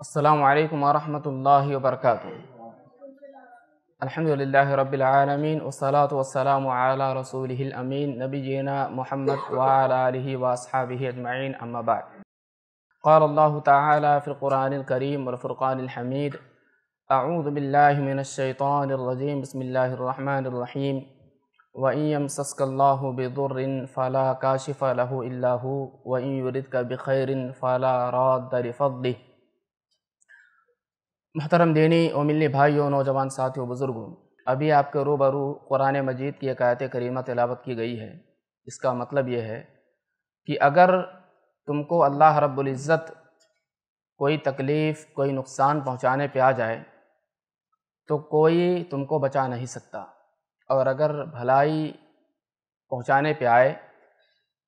السلام عليكم ورحمة الله وبركاته الحمد لله رب العالمين والصلاة والسلام على رسوله الأمين نبينا محمد وعلى آله وأصحابه أجمعين أما بعد قال الله تعالى في القرآن الكريم والفرقان الحميد أعوذ بالله من الشيطان الرجيم بسم الله الرحمن الرحيم وإن يمسسك الله بضر فلا كاشف له إلا هو وإن يردك بخير فلا راد لفضله महतरम दीनी और भाइयों नौजवान साथियों बुज़ुर्गों अभी आपके रूबरू कुरान मजीद की एकायत करीमा तिलावत की गई है इसका मतलब ये है कि अगर तुमको अल्लाह रब्ज़त कोई तकलीफ़ कोई नुकसान पहुँचाने पर आ जाए तो कोई तुमको बचा नहीं सकता और अगर भलाई पहुँचाने पर आए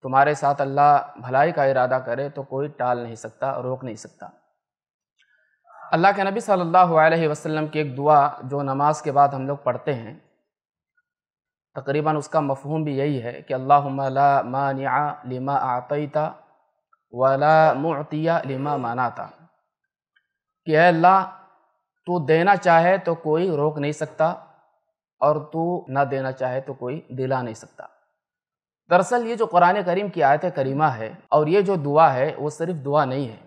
तुम्हारे साथ अल्लाह भलाई का इरादा करे तो कोई टाल नहीं सकता रोक नहीं सकता अल्लाह के नबी सल्लल्लाहु अलैहि वसल्लम की एक दुआ जो नमाज के बाद हम लोग पढ़ते हैं तकरीबन उसका मफहूम भी यही है कि अल्लाह मानिया लिमा आतता वला मुतिया लिमा मानाता कि अल्लाह तू देना चाहे तो कोई रोक नहीं सकता और तू ना देना चाहे तो कोई दिला नहीं सकता दरअसल ये जो कुरान करीम की आयत करीमा है और ये जो दुआ है वो सिर्फ़ दुआ नहीं है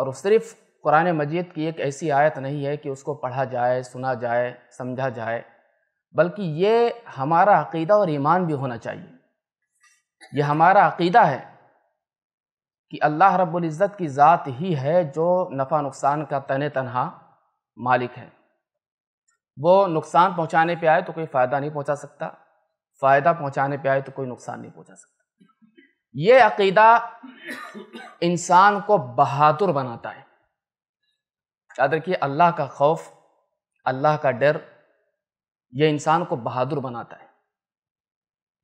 और सिर्फ़ कुरान मजीद की एक ऐसी आयत नहीं है कि उसको पढ़ा जाए सुना जाए समझा जाए बल्कि ये हमारा अकीदा और ईमान भी होना चाहिए ये हमारा अकीदा है कि अल्लाह रब्ज़त की ज़ात ही है जो नफ़ा नुकसान का तने तनहा मालिक है वो नुकसान पहुँचाने पे आए तो कोई फ़ायदा नहीं पहुँचा सकता फ़ायदा पहुँचाने पे आए तो कोई नुकसान नहीं पहुँचा सकता ये अकीदा इंसान को बहादुर बनाता है याद रखिए अल्लाह का खौफ अल्लाह का डर यह इंसान को बहादुर बनाता है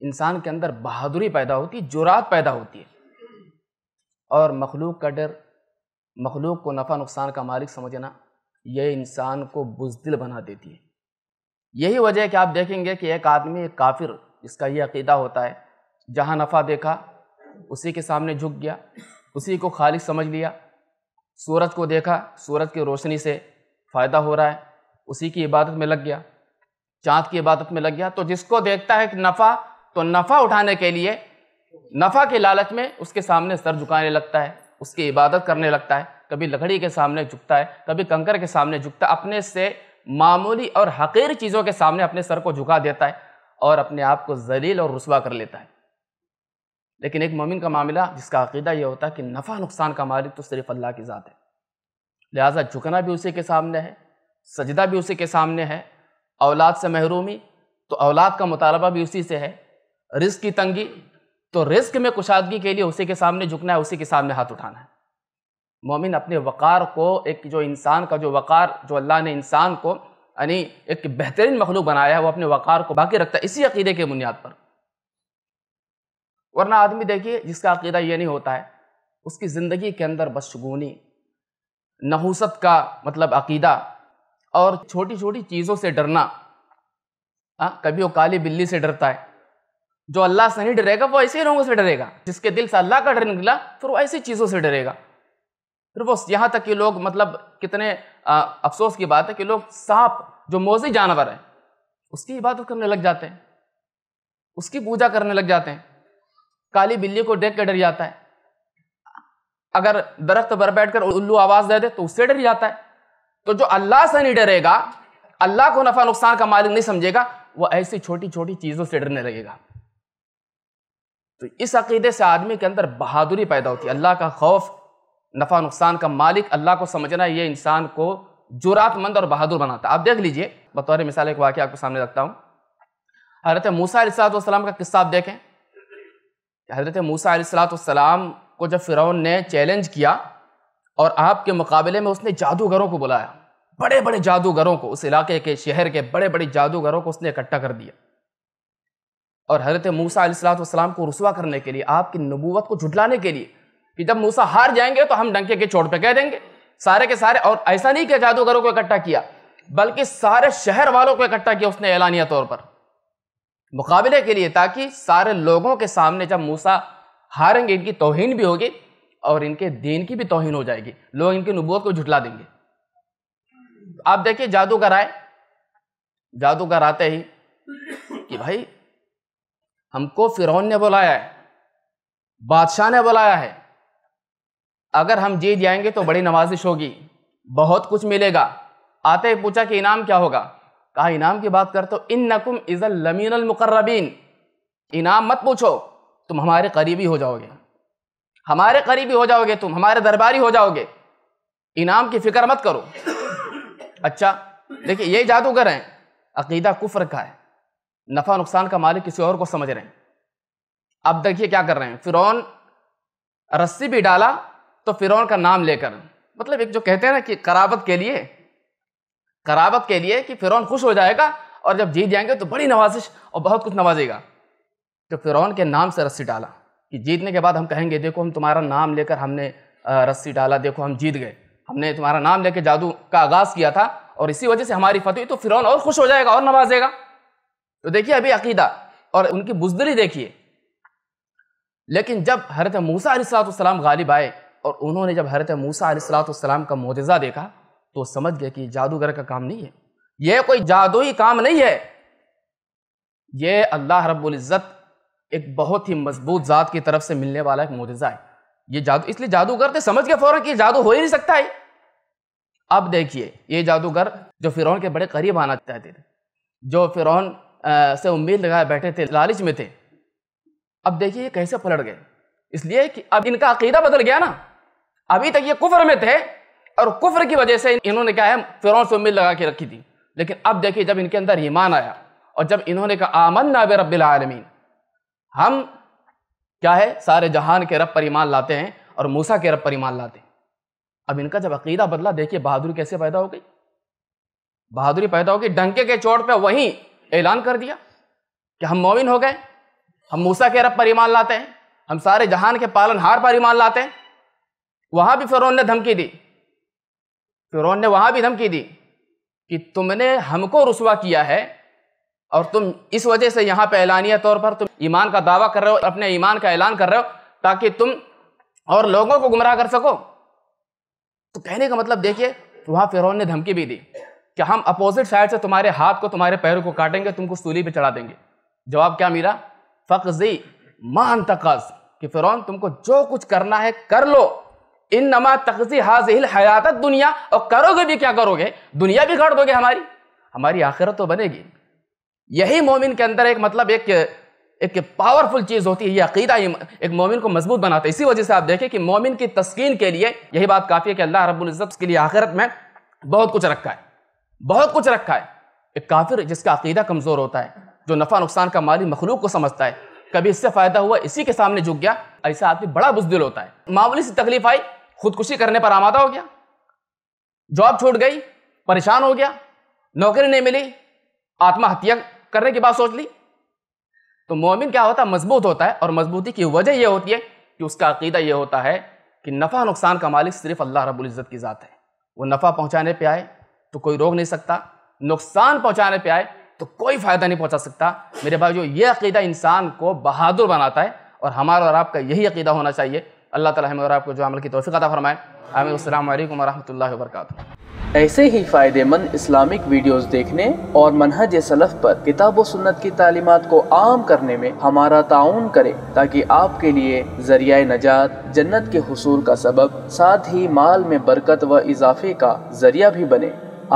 इंसान के अंदर बहादुरी पैदा होती है जुरात पैदा होती है और मखलूक का डर मखलूक को नफ़ा नुकसान का मालिक समझना यह इंसान को बुजदिल बना देती है यही वजह है कि आप देखेंगे कि एक आदमी एक काफिर इसका यह अकीदा होता है जहाँ नफ़ा देखा उसी के सामने झुक गया उसी को खालिश समझ लिया सूरज को देखा सूरज की रोशनी से फ़ायदा हो रहा है उसी की इबादत में लग गया चाँद की इबादत में लग गया तो जिसको देखता है कि नफ़ा तो नफ़ा उठाने के लिए नफ़ा के लालच में उसके सामने सर झुकाने लगता है उसकी इबादत करने लगता है कभी लकड़ी के सामने झुकता है कभी कंकर के सामने झुकता है अपने से मामूली और हकीर चीज़ों के सामने अपने सर को झुका देता है और अपने आप को जलील और रसवा कर लेता है लेकिन एक मोमिन का मामला जिसका अकीदा यह होता है कि नफ़ा नुकसान का मालिक तो सिर्फ अल्लाह की ज़ात है लिहाजा झुकना भी उसी के सामने है सजदा भी उसी के सामने है औलाद से महरूमी तो औलाद का मुतालबा भी उसी से है रिस्क की तंगी तो रिस्क में कुशादगी के लिए उसी के सामने झुकना है उसी के सामने हाथ उठाना है मोमिन अपने वक़ार को एक जो इंसान का जो वक़ार जो अल्लाह ने इंसान को यानी एक बेहतरीन मखलूक बनाया है वो अपने वक़ार को बाकी रखता है इसी अकीदे के बुनियाद पर वरना आदमी देखिए जिसका अकीदा ये नहीं होता है उसकी ज़िंदगी के अंदर बदशगुनी नहूसत का मतलब अकीदा और छोटी छोटी चीज़ों से डरना हाँ कभी वो काली बिल्ली से डरता है जो अल्लाह से नहीं डरेगा वो ऐसे ही लोगों से डरेगा जिसके दिल से अल्लाह का डर निकला फिर वो ऐसी चीज़ों से डरेगा फिर वो यहाँ तक कि लोग मतलब कितने आ, अफसोस की बात है कि लोग सांप जो मोजी जानवर है उसकी इबादत करने लग जाते हैं उसकी पूजा करने लग जाते हैं काली बिल्ली को देख के डर जाता है अगर दरख्त पर बैठकर उल्लू आवाज दे दे तो उससे डर जाता है तो जो अल्लाह से नहीं डरेगा अल्लाह को नफा नुकसान का मालिक नहीं समझेगा वह ऐसी छोटी छोटी चीजों से डरने लगेगा तो इस अकीदे से आदमी के अंदर बहादुरी पैदा होती है अल्लाह का खौफ नफा नुकसान का मालिक अल्लाह को समझना यह इंसान को जुरातमंद और बहादुर बनाता आप देख लीजिए बतौर मिसाल एक वाक्य आपके सामने रखता हूं हरत मूसा का किस्सा आप देखें हज़रत मूसा सलाम को जब फ़िरौन ने चैलेंज किया और आपके मुकाबले में उसने जादूगरों को बुलाया बड़े बड़े जादूगरों को उस इलाके के शहर के बड़े बड़े जादूगरों को उसने इकट्ठा कर दिया और हजरत मूसा सलाम को रसुआ करने के लिए आपकी नबूवत को झुटलाने के लिए कि जब मूसा हार जाएंगे तो हम डंके के चोट पर कह देंगे सारे के सारे और ऐसा नहीं कि जादूगरों को इकट्ठा किया बल्कि सारे शहर वालों को इकट्ठा किया उसने ऐलानिया तौर पर मुकाबले के लिए ताकि सारे लोगों के सामने जब मूसा हारेंगे इनकी तोहन भी होगी और इनके दीन की भी तोहन हो जाएगी लोग इनकी नबूत को झुटला देंगे आप देखिए जादूगर आए जादूगर आते ही कि भाई हमको फिरौन ने बुलाया है बादशाह ने बुलाया है अगर हम जीत जाएंगे तो बड़ी नवाजिश होगी बहुत कुछ मिलेगा आते ही पूछा कि इनाम क्या होगा कहा इनाम की बात करते हो इन नकुम इज़ल लमीन मुकर्रबीन इनाम मत पूछो तुम हमारे करीबी हो जाओगे हमारे करीबी हो जाओगे तुम हमारे दरबारी हो जाओगे इनाम की फिक्र मत करो अच्छा देखिए यही जादूगर हैं अकीदा कुफर का है नफ़ा नुकसान का मालिक किसी और को समझ रहे हैं अब देखिए क्या कर रहे हैं फ़िरौन रस्सी भी डाला तो फ़िरौन का नाम लेकर मतलब एक जो कहते हैं ना कि करावत के लिए कराबत के लिए कि फ़िरौन खुश हो जाएगा और जब जीत जाएंगे तो बड़ी नवाजिश और बहुत कुछ नवाजेगा तो फ़िरौन के नाम से रस्सी डाला कि जीतने के बाद हम कहेंगे देखो हम तुम्हारा नाम लेकर हमने रस्सी डाला देखो हम जीत गए हमने तुम्हारा नाम लेकर जादू का आगाज़ किया था और इसी वजह से हमारी फतेह तो फ़िरौन और खुश हो जाएगा और नवाजेगा तो देखिए अभी अकीदा और उनकी बुजदरी देखिए लेकिन जब हरत मूसा सलाम गालिब आए और उन्होंने जब हरत मूसा सलाम का मोजा देखा तो समझ गए कि जादूगर का काम नहीं है यह कोई जादुई काम नहीं है यह अल्लाह रब्ज़त एक बहुत ही मजबूत ज़ात की तरफ से मिलने वाला एक मुजजा है ये जादू इसलिए जादूगर थे तो समझ गए फौरन कि जादू हो ही नहीं सकता है अब देखिए ये जादूगर जो फिरौन के बड़े करीब आना चाहते थे जो फिरौन से उम्मीद लगाए बैठे थे लालच में थे अब देखिए ये कैसे पलट गए इसलिए कि अब इनका अकीदा बदल गया ना अभी तक ये कुफर में थे और कुफर की वजह से इन्होंने क्या है फिर से उम्मीद लगा के रखी थी लेकिन अब देखिए जब इनके अंदर ईमान आया और जब इन्होंने कहा आमन नाब रबालमीन हम क्या है सारे जहान के रब पर ईमान लाते हैं और मूसा के रब पर ईमान लाते हैं अब इनका जब अकीदा बदला देखिए बहादुरी कैसे पैदा हो गई बहादुरी पैदा हो गई डंके के चोट पर वहीं ऐलान कर दिया कि हम मोमिन हो गए हम मूसा के रब पर ईमान लाते हैं हम सारे जहान के पालन हार पर ईमान लाते हैं वहां भी फिरौन ने धमकी दी फिरौन ने वहाँ भी धमकी दी कि तुमने हमको रसुवा किया है और तुम इस वजह से यहाँ पे ऐलानिया तौर पर तुम ईमान का दावा कर रहे हो अपने ईमान का ऐलान कर रहे हो ताकि तुम और लोगों को गुमराह कर सको तो कहने का मतलब देखिए तो वहाँ फिरौन ने धमकी भी दी कि हम अपोजिट साइड से तुम्हारे हाथ को तुम्हारे पैरों को काटेंगे तुमको सूली पर चढ़ा देंगे जवाब क्या मिला फ़कजी मान तकज़ कि फिरौन तुमको जो कुछ करना है कर लो इन नमा तकजी हाजिल हयात दुनिया और करोगे भी क्या करोगे दुनिया भी घट दोगे हमारी हमारी आखिरत तो बनेगी यही मोमिन के अंदर एक मतलब एक एक पावरफुल चीज़ होती है ये अकीदा एक मोमिन को मजबूत बनाता है इसी वजह से आप देखें कि मोमिन की तस्कीन के लिए यही बात काफ़ी है कि अल्लाह रब्ज़त के लिए आखिरत में बहुत कुछ रखा है बहुत कुछ रखा है एक काफिर जिसका अकीदा कमज़ोर होता है जो नफ़ा नुकसान का माली मखलूक को समझता है कभी इससे फ़ायदा हुआ इसी के सामने झुक गया ऐसा आदमी बड़ा बुजदिल होता है मामूली सी तकलीफ आई खुदकुशी करने पर आमादा हो गया जॉब छूट गई परेशान हो गया नौकरी नहीं मिली आत्महत्या करने की बात सोच ली तो मोमिन क्या होता है मजबूत होता है और मजबूती की वजह यह होती है कि उसका अकीदा यह होता है कि नफ़ा नुकसान का मालिक सिर्फ अल्लाह रबुल्ज़त की ज़ात है वो नफ़ा पहुँचाने पर आए तो कोई रोक नहीं सकता नुकसान पहुँचाने पर आए तो कोई फ़ायदा नहीं पहुँचा सकता मेरे भाई जो ये अकीदा इंसान को बहादुर बनाता है और हमारा और आपका यही अकीदा होना चाहिए अल्लाह ताला हमें और आपको जो अमल की तोफ़ी अता फरमाए आमिर अल्लाम वरहमल वर्क ऐसे ही फ़ायदेमंद इस्लामिक वीडियोस देखने और मनहज सलफ़ पर किताब व सुन्नत की तालीमत को आम करने में हमारा ताउन करें ताकि आपके लिए जरिया नजात जन्नत के हसूल का सबब साथ ही माल में बरकत व इजाफे का जरिया भी बने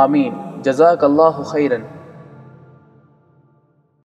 आमीन जजाक खैरन